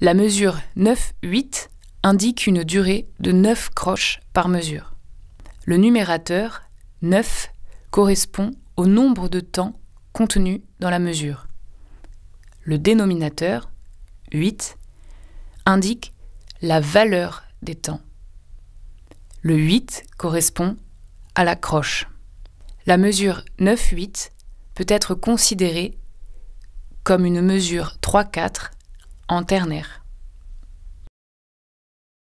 La mesure 9-8 indique une durée de 9 croches par mesure. Le numérateur 9 correspond au nombre de temps contenu dans la mesure. Le dénominateur 8 indique la valeur des temps. Le 8 correspond à la croche. La mesure 9-8 peut être considérée comme une mesure 3-4 en ternaire.